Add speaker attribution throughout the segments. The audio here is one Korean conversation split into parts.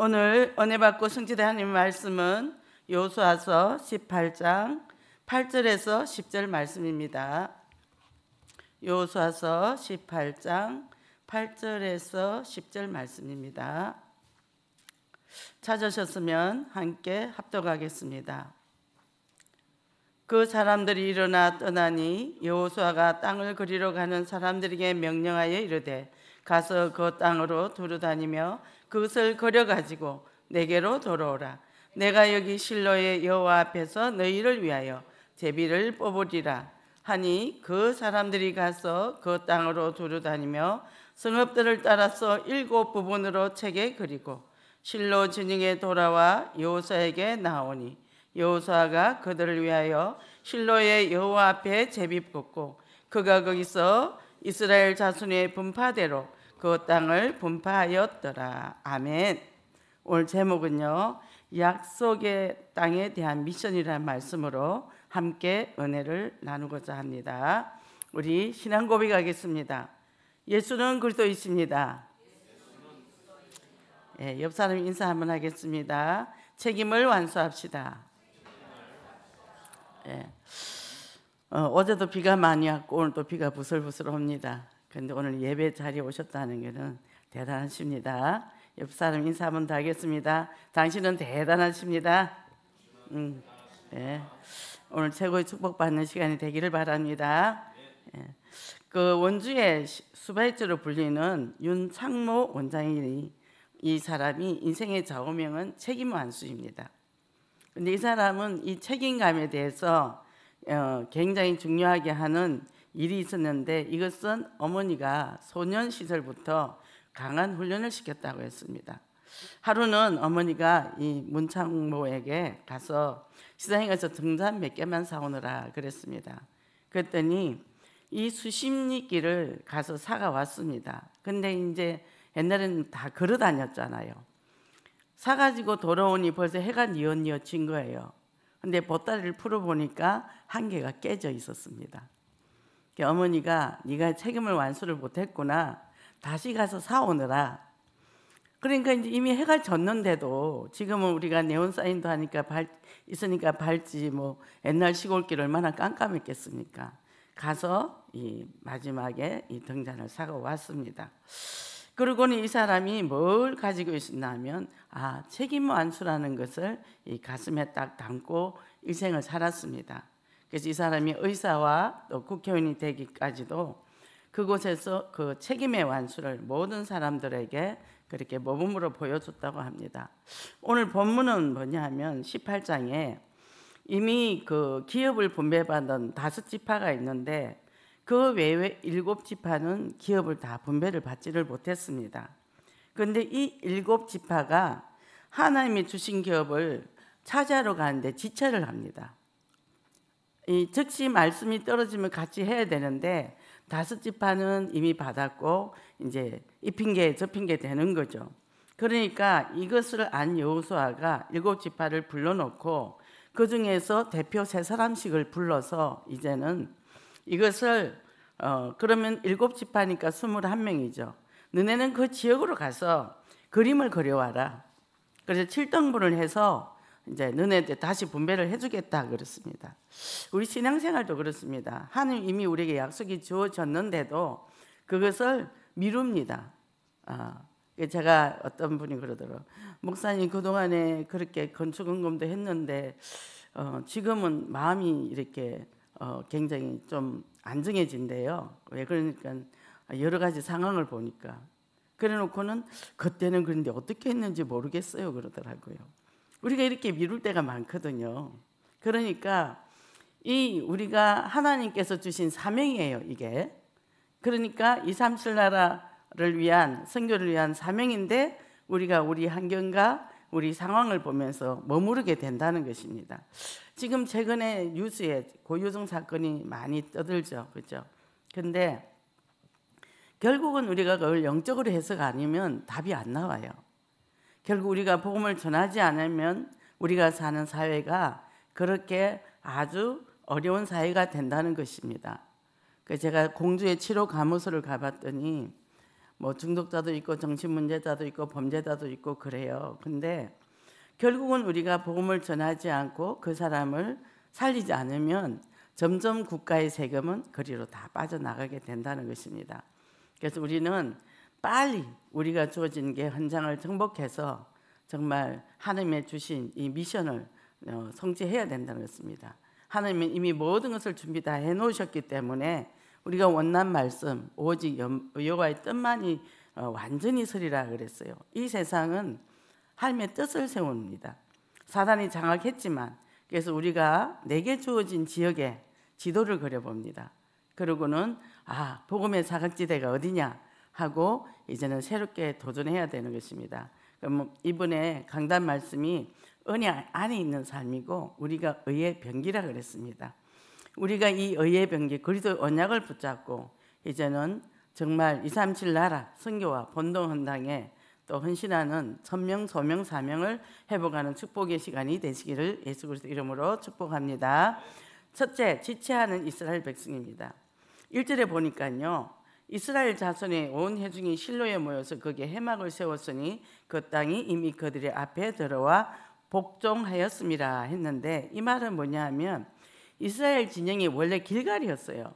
Speaker 1: 오늘 은혜 받고 승지대 하나님 말씀은 요수아서 18장 8절에서 10절 말씀입니다. 요수아서 18장 8절에서 10절 말씀입니다. 찾으셨으면 함께 합독하겠습니다. 그 사람들이 일어나 떠나니 여호수아가 땅을 그리러 가는 사람들에게 명령하여 이르되 가서 그 땅으로 두루 다니며 그것을 걸려 가지고 내게로 돌아오라. 내가 여기 실로의 여호와 앞에서 너희를 위하여 제비를 뽑으리라 하니 그 사람들이 가서 그 땅으로 두루다니며 성읍들을 따라서 일곱 부분으로 책에 그리고 실로 진영에 돌아와 여호사에게 나오니 여호사가 그들을 위하여 실로의 여호와 앞에 제비 뽑고 그가 거기서 이스라엘 자손의 분파대로 그 땅을 분파하였더라. 아멘. 오늘 제목은요. 약속의 땅에 대한 미션이라는 말씀으로 함께 은혜를 나누고자 합니다. 우리 신앙 고백하겠습니다. 예수는 그리스도이십니다. 예, 옆 사람 인사 한번 하겠습니다. 책임을 완수합시다. 예. 어, 제도 비가 많이 왔고 오늘도 비가 부슬부슬 옵니다. 그런데 오늘 예배 자리에 오셨다는 것은 대단하십니다. 옆 사람 인사 한번 다 하겠습니다. 당신은 대단하십니다. 음, 네. 오늘 최고의 축복받는 시간이 되기를 바랍니다. 네. 그 원주의 수발주로 불리는 윤창모 원장이 이 사람이 인생의 좌우명은 책임 완수입니다. 근데 이 사람은 이 책임감에 대해서 어, 굉장히 중요하게 하는 일이 있었는데 이것은 어머니가 소년 시절부터 강한 훈련을 시켰다고 했습니다. 하루는 어머니가 이 문창모에게 가서 시장에서 등산몇 개만 사오느라 그랬습니다. 그랬더니 이수십리길을 가서 사가 왔습니다. 근데 이제 옛날에는 다 걸어 다녔잖아요. 사가지고 돌아오니 벌써 해가 니어니어 진 거예요. 근데 보따리를 풀어보니까 한 개가 깨져 있었습니다. 어머니가 네가 책임을 완수를 못했구나. 다시 가서 사오느라. 그러니까 이제 이미 해가 졌는데도 지금은 우리가 네온 사인도 하니까 발, 있으니까 밝지 뭐 옛날 시골길 얼마나 깜깜했겠습니까. 가서 이 마지막에 이 등잔을 사고 왔습니다. 그러고는 이 사람이 뭘 가지고 있었냐면 아 책임 완수라는 것을 이 가슴에 딱 담고 일생을 살았습니다. 그래서 이 사람이 의사와 또 국회의원이 되기까지도 그곳에서 그 책임의 완수를 모든 사람들에게 그렇게 모범으로 보여줬다고 합니다. 오늘 본문은 뭐냐 하면 18장에 이미 그 기업을 분배받은 다섯 지파가 있는데 그 외에 일곱 지파는 기업을 다 분배를 받지를 못했습니다. 그런데 이 일곱 지파가 하나님이 주신 기업을 차지하러 가는데 지체를 합니다. 이 즉시 말씀이 떨어지면 같이 해야 되는데 다섯 지파는 이미 받았고 이제 이핑게 접힌 게 되는 거죠. 그러니까 이것을 안 여호수아가 일곱 지파를 불러놓고 그 중에서 대표 세 사람씩을 불러서 이제는 이것을 어 그러면 일곱 지파니까 스물한 명이죠. 너네는 그 지역으로 가서 그림을 그려와라. 그래서 칠등분을 해서 이제 너네한테 다시 분배를 해주겠다 그렇습니다. 우리 신앙생활도 그렇습니다. 하나님 이미 우리에게 약속이 주어졌는데도 그것을 미룹니다. 아, 제가 어떤 분이 그러더라고 목사님 그 동안에 그렇게 건축헌금도 했는데 어, 지금은 마음이 이렇게 어, 굉장히 좀 안정해진대요. 왜 그러니까 여러 가지 상황을 보니까 그래놓고는 그때는 그런데 어떻게 했는지 모르겠어요 그러더라고요. 우리가 이렇게 미룰 때가 많거든요. 그러니까 이 우리가 하나님께서 주신 사명이에요, 이게. 그러니까 이 삼칠 나라를 위한 선교를 위한 사명인데 우리가 우리 환경과 우리 상황을 보면서 머무르게 된다는 것입니다. 지금 최근에 뉴스에 고유정 사건이 많이 떠들죠. 그렇죠? 근데 결국은 우리가 그걸 영적으로 해석 아니면 답이 안 나와요. 결국 우리가 복음을 전하지 않으면 우리가 사는 사회가 그렇게 아주 어려운 사회가 된다는 것입니다. 그 제가 공주의 치료 감호소를 가봤더니 뭐 중독자도 있고 정신 문제자도 있고 범죄자도 있고 그래요. 근데 결국은 우리가 복음을 전하지 않고 그 사람을 살리지 않으면 점점 국가의 세금은 그리로 다 빠져나가게 된다는 것입니다. 그래서 우리는 빨리 우리가 주어진 게 현장을 정복해서 정말 하나님의 주신 이 미션을 어, 성취해야 된다는 것입니다. 하나님은 이미 모든 것을 준비 다 해놓으셨기 때문에 우리가 원난 말씀 오직 여호와의 뜻만이 어, 완전히 서리라 그랬어요. 이 세상은 하나님의 뜻을 세웁니다. 사단이 장악했지만 그래서 우리가 내게 주어진 지역에 지도를 그려봅니다. 그러고는 아 복음의 사각지대가 어디냐 하고 이제는 새롭게 도전해야 되는 것입니다. 그럼 이번에 강단 말씀이 은혜 안에 있는 삶이고 우리가 의의 병기라 그랬습니다. 우리가 이 의의 병기 그리도 언약을 붙잡고 이제는 정말 2, 3, 7 나라 선교와 본동 헌당에 또 헌신하는 천명, 소명, 사명을 회복하는 축복의 시간이 되시기를 예수 그리스도 이름으로 축복합니다. 첫째, 지체하는 이스라엘 백성입니다. 1절에 보니까요. 이스라엘 자손의 온 회중이 실로에 모여서 거기에 해막을 세웠으니 그 땅이 이미 그들의 앞에 들어와 복종하였습니다 했는데 이 말은 뭐냐 하면 이스라엘 진영이 원래 길갈이었어요.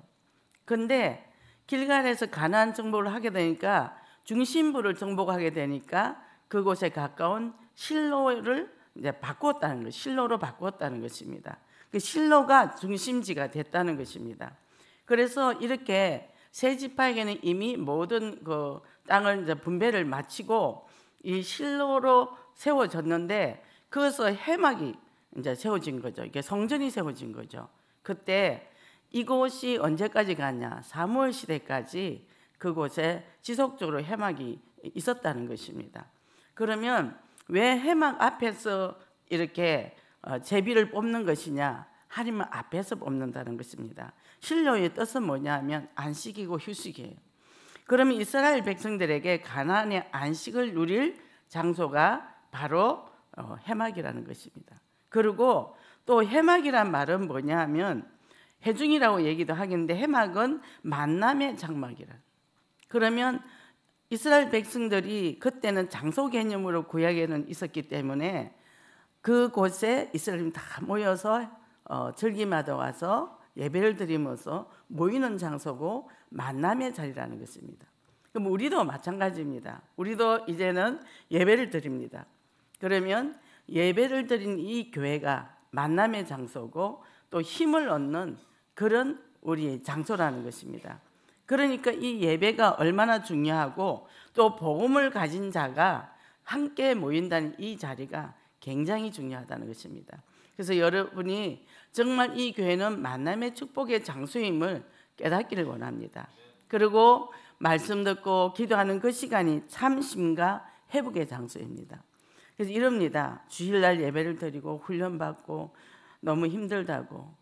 Speaker 1: 근데 길갈에서 가난안정보를 하게 되니까 중심부를 정복하게 되니까 그곳에 가까운 실로를 이제 바꿨다는 것, 실로로 바꾸다는 것입니다. 그 실로가 중심지가 됐다는 것입니다. 그래서 이렇게 세 지파에게는 이미 모든 그 땅을 이제 분배를 마치고 이 실로로 세워졌는데 그것서 해막이 이제 세워진 거죠. 이게 성전이 세워진 거죠. 그때 이곳이 언제까지 가냐? 사무엘 시대까지 그곳에 지속적으로 해막이 있었다는 것입니다. 그러면 왜 해막 앞에서 이렇게 어, 제비를 뽑는 것이냐? 하리면 앞에서 뽑는다는 것입니다. 신령의 뜻은 뭐냐하면 안식이고 휴식이에요. 그러면 이스라엘 백성들에게 가나의 안식을 누릴 장소가 바로 어, 해막이라는 것입니다. 그리고 또 해막이란 말은 뭐냐면 해중이라고 얘기도 하겠는데 해막은 만남의 장막이라. 그러면 이스라엘 백성들이 그때는 장소 개념으로 구약에는 있었기 때문에 그곳에 이스라엘이 다 모여서 어, 절기마다 와서 예배를 드리면서 모이는 장소고 만남의 자리라는 것입니다. 그럼 우리도 마찬가지입니다. 우리도 이제는 예배를 드립니다. 그러면 예배를 드린 이 교회가 만남의 장소고 또 힘을 얻는 그런 우리의 장소라는 것입니다. 그러니까 이 예배가 얼마나 중요하고 또 복음을 가진 자가 함께 모인다는 이 자리가 굉장히 중요하다는 것입니다. 그래서 여러분이 정말 이 교회는 만남의 축복의 장소임을 깨닫기를 원합니다. 그리고 말씀 듣고 기도하는 그 시간이 참심과 회복의 장소입니다. 그래서 이럽니다. 주일날 예배를 드리고 훈련받고 너무 힘들다고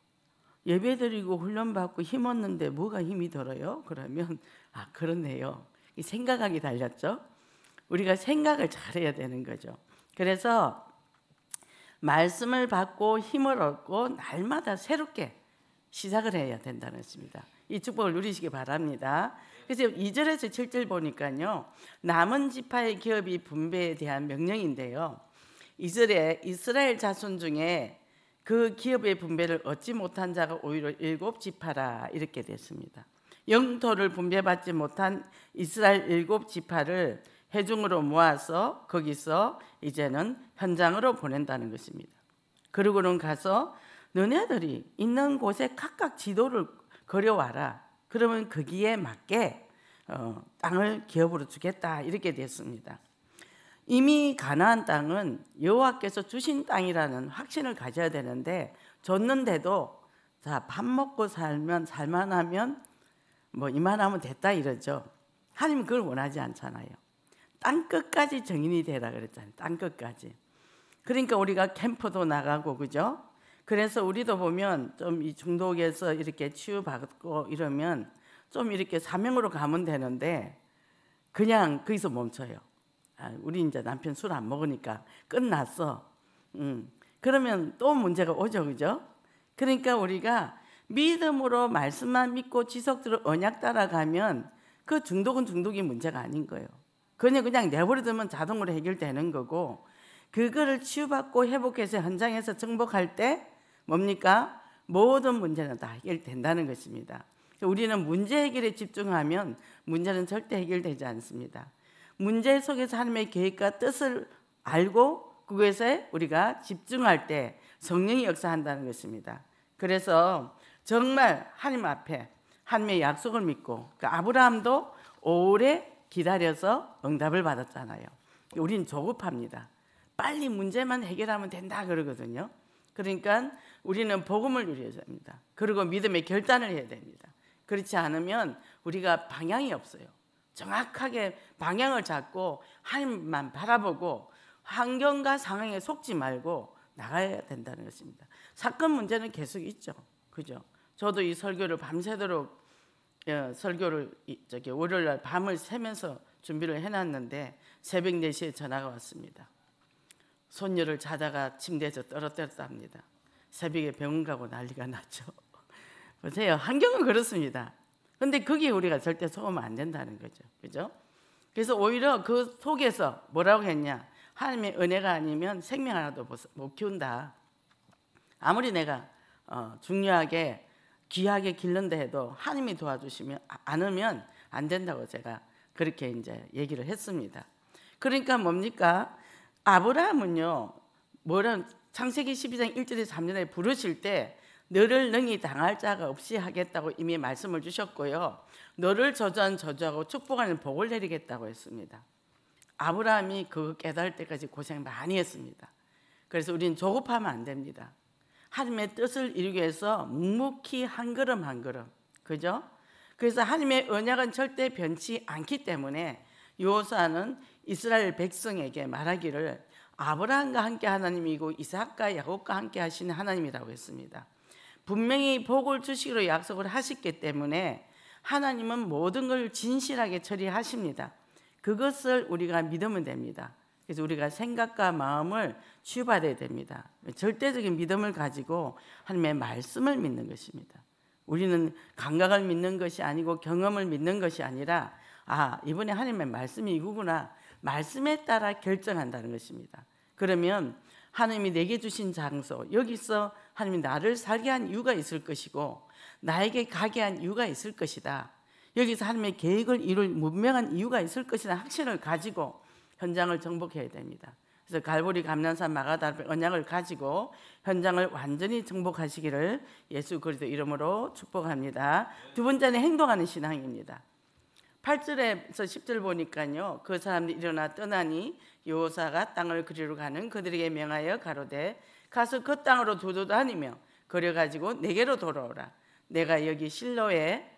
Speaker 1: 예배 드리고 훈련받고 힘 얻는데 뭐가 힘이 들어요? 그러면 아 그렇네요. 생각하기 달렸죠. 우리가 생각을 잘해야 되는 거죠. 그래서 말씀을 받고 힘을 얻고 날마다 새롭게 시작을 해야 된다는 것입니다. 이 축복을 누리시기 바랍니다. 그래서 2절에서 7절 보니까요. 남은 지파의 기업이 분배에 대한 명령인데요. 이스라 이스라엘 자손 중에 그 기업의 분배를 얻지 못한 자가 오히려 일곱 지파라 이렇게 됐습니다. 영토를 분배받지 못한 이스라엘 일곱 지파를 해중으로 모아서 거기서 이제는 현장으로 보낸다는 것입니다. 그리고는 가서 너네들이 있는 곳에 각각 지도를 그려와라. 그러면 거기에 맞게 어, 땅을 기업으로 주겠다 이렇게 됐습니다. 이미 가나안 땅은 여호와께서 주신 땅이라는 확신을 가져야 되는데 줬는데도 자밥 먹고 살면 살만하면 뭐 이만하면 됐다 이러죠. 하나님 그걸 원하지 않잖아요. 땅 끝까지 증인이 되라 그랬잖아요. 땅 끝까지. 그러니까 우리가 캠프도 나가고 그죠? 그래서 우리도 보면 좀 이 중독에서 이렇게 치유받고 이러면 좀 이렇게 사명으로 가면 되는데 그냥 거기서 멈춰요. 아, 우리 이제 남편 술 안 먹으니까 끝났어. 음. 그러면 또 문제가 오죠, 그죠? 그러니까 우리가 믿음으로 말씀만 믿고 지속적으로 언약 따라가면 그 중독은 중독이 문제가 아닌 거예요. 그냥 그냥 내버려두면 자동으로 해결되는 거고 그거를 치유받고 회복해서 현장에서 정복할 때 뭡니까? 모든 문제는 다 해결된다는 것입니다. 우리는 문제 해결에 집중하면 문제는 절대 해결되지 않습니다. 문제 속에서 하나님의 계획과 뜻을 알고 그곳에 우리가 집중할 때 성령이 역사한다는 것입니다. 그래서 정말 하나님 앞에 하나님의 약속을 믿고 그 아브라함도 오래 기다려서 응답을 받았잖아요. 우린 조급합니다. 빨리 문제만 해결하면 된다 그러거든요. 그러니까 우리는 복음을 누려야 됩니다. 그리고 믿음의 결단을 해야 됩니다. 그렇지 않으면 우리가 방향이 없어요. 정확하게 방향을 잡고 하나님만 바라보고 환경과 상황에 속지 말고 나가야 된다는 것입니다. 사건 문제는 계속 있죠. 그죠? 저도 이 설교를 밤새도록 어, 설교를 저기 월요일 날 밤을 새면서 준비를 해놨는데 새벽 4시에 전화가 왔습니다. 손녀를 자다가 침대에서 떨어뜨렸답니다. 새벽에 병원 가고 난리가 났죠. 보세요. 환경은 그렇습니다. 근데 그게 우리가 절대 속으면 안 된다는 거죠. 그죠? 그래서 오히려 그 속에서 뭐라고 했냐. 하나님의 은혜가 아니면 생명 하나도 못 키운다. 아무리 내가 어, 중요하게 귀하게 길른데 해도 하나님이 도와주시면 아, 안으면안 된다고 제가 그렇게 이제 얘기를 했습니다. 그러니까 뭡니까? 아브라함은요. 뭐라 창세기 12장 1절에서 3절에 부르실 때 너를 능히 당할 자가 없이 하겠다고 이미 말씀을 주셨고요. 너를 저주한 저주하고 축복하는 복을 내리겠다고 했습니다. 아브라함이 그 깨달을 때까지 고생 많이 했습니다. 그래서 우리는 조급하면 안 됩니다. 하나님의 뜻을 이루기 위해서 묵묵히 한 걸음 한 걸음 그죠? 그래서 하나님의 언약은 절대 변치 않기 때문에 요사는 이스라엘 백성에게 말하기를 아브라함과 함께 하나님이고 이삭과 야곱과 함께 하시는 하나님이라고 했습니다. 분명히 복을 주시기로 약속을 하셨기 때문에 하나님은 모든 걸 진실하게 처리하십니다. 그것을 우리가 믿으면 됩니다. 그래서 우리가 생각과 마음을 치유받아야 됩니다. 절대적인 믿음을 가지고 하나님의 말씀을 믿는 것입니다. 우리는 감각을 믿는 것이 아니고 경험을 믿는 것이 아니라 아 이번에 하나님의 말씀이 이거구나 말씀에 따라 결정한다는 것입니다. 그러면 하나님이 내게 주신 장소 여기서 하나님이 나를 살게 한 이유가 있을 것이고 나에게 가게 한 이유가 있을 것이다. 여기서 하나님의 계획을 이룰 문명한 이유가 있을 것이라는 확신을 가지고 현장을 정복해야 됩니다. 그래서 갈보리 감난산 마가다 언약을 가지고 현장을 완전히 정복하시기를 예수 그리스도 이름으로 축복합니다. 두 번째는 행동하는 신앙입니다. 8절에서 10절 보니까요. 그 사람들이 일어나 떠나니 요사가 땅을 그리로 가는 그들에게 명하여 가로되 가서 그 땅으로 도도다니며 그려 가지고 내게로 돌아오라. 내가 여기 실로에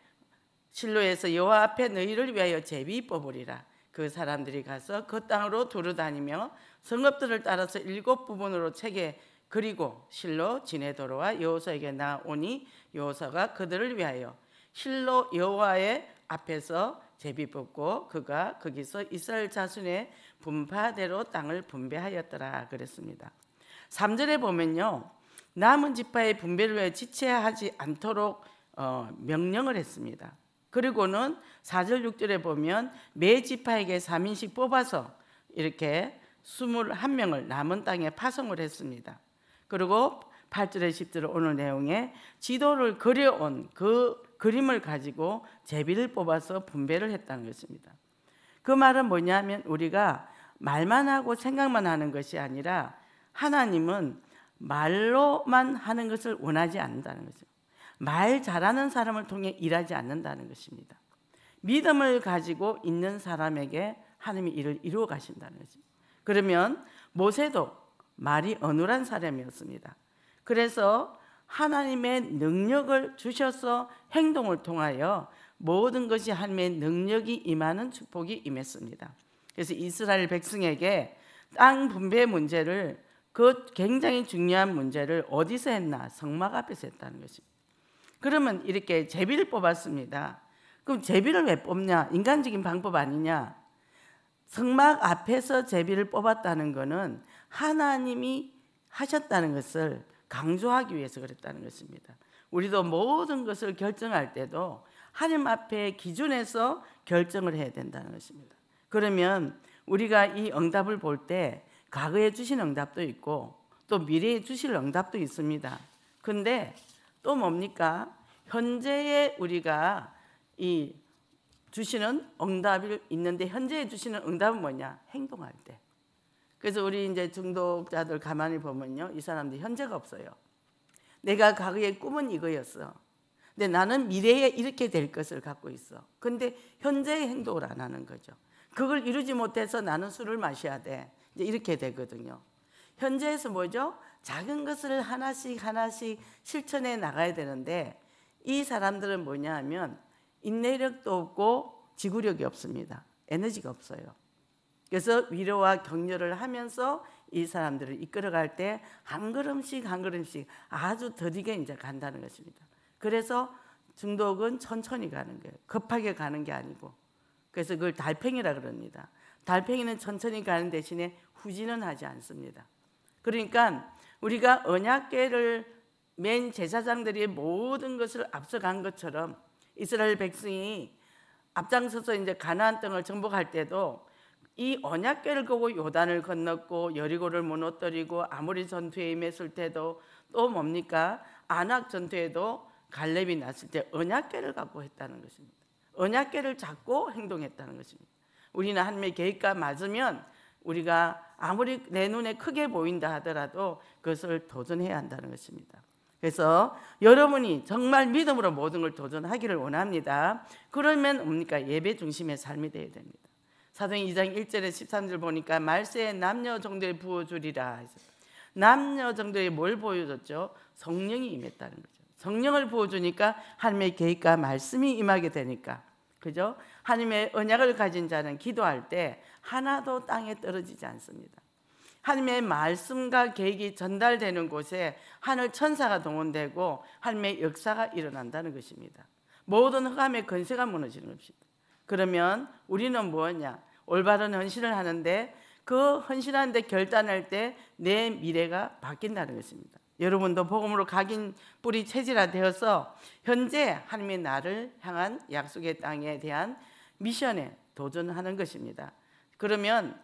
Speaker 1: 실로에서 여호와 앞에 너희를 위하여 제비 뽑으리라. 그 사람들이 가서 그 땅으로 두루다니며 성읍들을 따라서 일곱 부분으로 책에 그리고 실로 지내도로와 여호사에게 나오니 여호사가 그들을 위하여 실로 여호와의 앞에서 제비 뽑고 그가 거기서 이스라엘 자손의 분파대로 땅을 분배하였더라 그랬습니다. 3절에 보면요. 남은 지파의 분배를 위해 지체하지 않도록 어, 명령을 했습니다. 그리고는 4절 6절에 보면 매 지파에게 3인씩 뽑아서 이렇게 21명을 남은 땅에 파송을 했습니다. 그리고 8절에 10절 오늘 내용에 지도를 그려온 그 그림을 가지고 제비를 뽑아서 분배를 했다는 것입니다. 그 말은 뭐냐면 우리가 말만 하고 생각만 하는 것이 아니라 하나님은 말로만 하는 것을 원하지 않는다는 거죠. 말 잘하는 사람을 통해 일하지 않는다는 것입니다. 믿음을 가지고 있는 사람에게 하나님이 일을 이루어 가신다는 거죠. 그러면 모세도 말이 어눌한 사람이었습니다. 그래서 하나님의 능력을 주셔서 행동을 통하여 모든 것이 하나님의 능력이 임하는 축복이 임했습니다. 그래서 이스라엘 백성에게 땅 분배 문제를 그 굉장히 중요한 문제를 어디서 했나? 성막 앞에서 했다는 것입니다. 그러면 이렇게 제비를 뽑았습니다. 그럼 제비를 왜 뽑냐? 인간적인 방법 아니냐? 성막 앞에서 제비를 뽑았다는 것은 하나님이 하셨다는 것을 강조하기 위해서 그랬다는 것입니다. 우리도 모든 것을 결정할 때도 하나님 앞에 기준에서 결정을 해야 된다는 것입니다. 그러면 우리가 이 응답을 볼 때 과거에 주신 응답도 있고 또 미래에 주실 응답도 있습니다. 근데 또 뭡니까? 현재에 우리가 이 주시는 응답이 있는데 현재에 주시는 응답은 뭐냐? 행동할 때. 그래서 우리 이제 중독자들 가만히 보면요. 이 사람들 현재가 없어요. 내가 과거의 꿈은 이거였어. 근데 나는 미래에 이렇게 될 것을 갖고 있어. 근데 현재의 행동을 안 하는 거죠. 그걸 이루지 못해서 나는 술을 마셔야 돼. 이제 이렇게 되거든요. 현재에서 뭐죠? 작은 것을 하나씩 하나씩 실천해 나가야 되는데 이 사람들은 뭐냐 하면 인내력도 없고 지구력이 없습니다. 에너지가 없어요. 그래서 위로와 격려를 하면서 이 사람들을 이끌어갈 때 한 걸음씩 한 걸음씩 아주 더디게 이제 간다는 것입니다. 그래서 중독은 천천히 가는 거예요. 급하게 가는 게 아니고. 그래서 그걸 달팽이라 그럽니다. 달팽이는 천천히 가는 대신에 후진은 하지 않습니다. 그러니까 우리가 언약계를 맨 제사장들이 모든 것을 앞서간 것처럼 이스라엘 백성이 앞장서서 이제 가나안 땅을 정복할 때도 이언약계를거고 요단을 건넜고 여리고를 무너뜨리고 아무리 전투에 임했을 때도 또 뭡니까 안악 전투에도 갈렙이 났을 때언약계를 갖고 했다는 것입니다. 언약계를 잡고 행동했다는 것입니다. 우리는 하나님의 계획과 맞으면 우리가 아무리 내 눈에 크게 보인다 하더라도 그것을 도전해야 한다는 것입니다. 그래서 여러분이 정말 믿음으로 모든 걸 도전하기를 원합니다. 그러면 뭡니까? 예배 중심의 삶이 되어야 됩니다. 사도행 2장 1절에 13절 보니까 말세에 남녀 정도의 부어주리라 남녀 정도의 뭘 보여줬죠? 성령이 임했다는 거죠. 성령을 부어주니까 하나님의 계획과 말씀이 임하게 되니까 그죠? 하나님의 언약을 가진 자는 기도할 때 하나도 땅에 떨어지지 않습니다. 하나님의 말씀과 계획이 전달되는 곳에 하늘 천사가 동원되고 하나님의 역사가 일어난다는 것입니다. 모든 흑암의 건세가 무너지는 것입니다. 그러면 우리는 뭐냐? 올바른 헌신을 하는데 그 헌신하는데 결단할 때 내 미래가 바뀐다는 것입니다. 여러분도 복음으로 각인 뿌리 체질화 되어서 현재 하나님의 나를 향한 약속의 땅에 대한 미션에 도전하는 것입니다. 그러면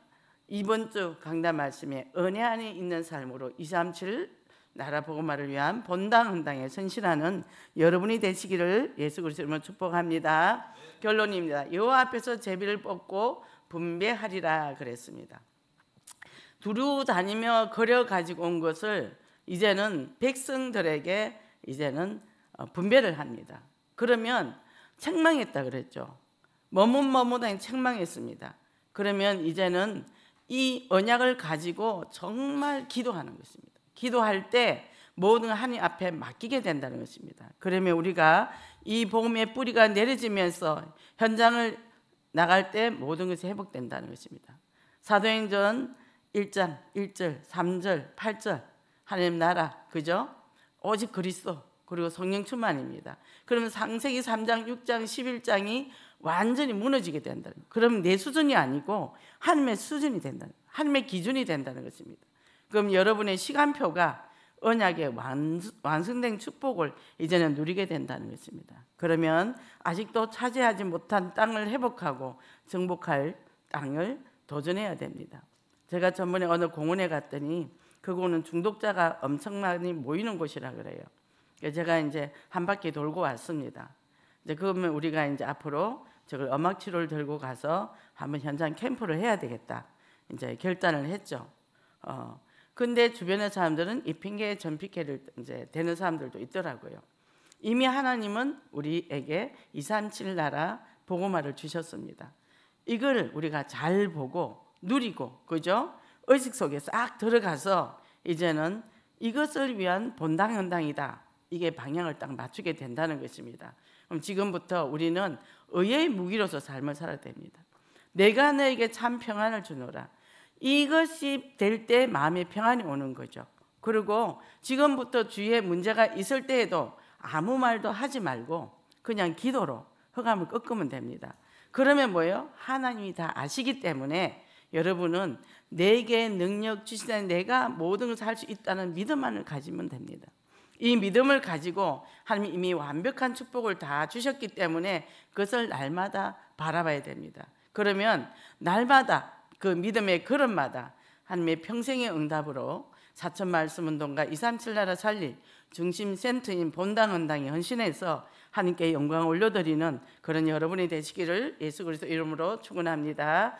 Speaker 1: 이번 주 강단 말씀에 은혜 안에 있는 삶으로 237 나라 복음화를 위한 본당 헌당에 선실하는 여러분이 되시기를 예수 그리스도 이로 축복합니다. 결론입니다. 여호와 앞에서 제비를 뽑고 분배하리라 그랬습니다. 두루 다니며 걸어 가지고 온 것을 이제는 백성들에게 이제는 어, 분배를 합니다. 그러면 책망했다 그랬죠. 머뭇머뭇하게 책망했습니다. 그러면 이제는 이 언약을 가지고 정말 기도하는 것입니다. 기도할 때 모든 하나님 앞에 맡기게 된다는 것입니다. 그러면 우리가 이 복음의 뿌리가 내려지면서 현장을 나갈 때 모든 것이 회복된다는 것입니다. 사도행전 1장 1절, 3절, 8절 하나님 나라 그죠? 오직 그리스도 그리고 성령 충만입니다. 그러면 상세기 3장, 6장, 11장이 완전히 무너지게 된다는 거예요. 그럼 내 수준이 아니고 하나님의 수준이 된다는 거예요. 하나님의 기준이 된다는 것입니다. 그럼 여러분의 시간표가 언약의 완성된 축복을 이제는 누리게 된다는 것입니다. 그러면 아직도 차지하지 못한 땅을 회복하고 정복할 땅을 도전해야 됩니다. 제가 전번에 어느 공원에 갔더니 그곳은 중독자가 엄청 많이 모이는 곳이라 그래요. 제가 이제 한 바퀴 돌고 왔습니다. 이제 그러면 우리가 이제 앞으로 저걸 음악치료를 들고 가서 한번 현장 캠프를 해야 되겠다. 이제 결단을 했죠. 어. 근데 주변의 사람들은 이핑계 전피케를 이제 되는 사람들도 있더라고요. 이미 하나님은 우리에게 237 나라 보고말을 주셨습니다. 이걸 우리가 잘 보고 누리고 그죠? 의식 속에 싹 들어가서 이제는 이것을 위한 본당 현당이다. 이게 방향을 딱 맞추게 된다는 것입니다. 그럼 지금부터 우리는 의의 무기로서 삶을 살아야 됩니다. 내가 너에게 참 평안을 주노라. 이것이 될 때 마음의 평안이 오는 거죠. 그리고 지금부터 주위에 문제가 있을 때에도 아무 말도 하지 말고 그냥 기도로 허감을 꺾으면 됩니다. 그러면 뭐예요? 하나님이 다 아시기 때문에 여러분은 내게 능력 주시는 내가 모든 것을 할수 있다는 믿음만을 가지면 됩니다. 이 믿음을 가지고 하나님 이미 완벽한 축복을 다 주셨기 때문에 그것을 날마다 바라봐야 됩니다. 그러면 날마다 그 믿음의 걸음마다 하나님의 평생의 응답으로 사천 말씀 운동과 237 나라 살릴 중심 센터인 본당 은당에 헌신해서 하나님께 영광 올려드리는 그런 여러분이 되시기를 예수 그리스도 이름으로 축원합니다.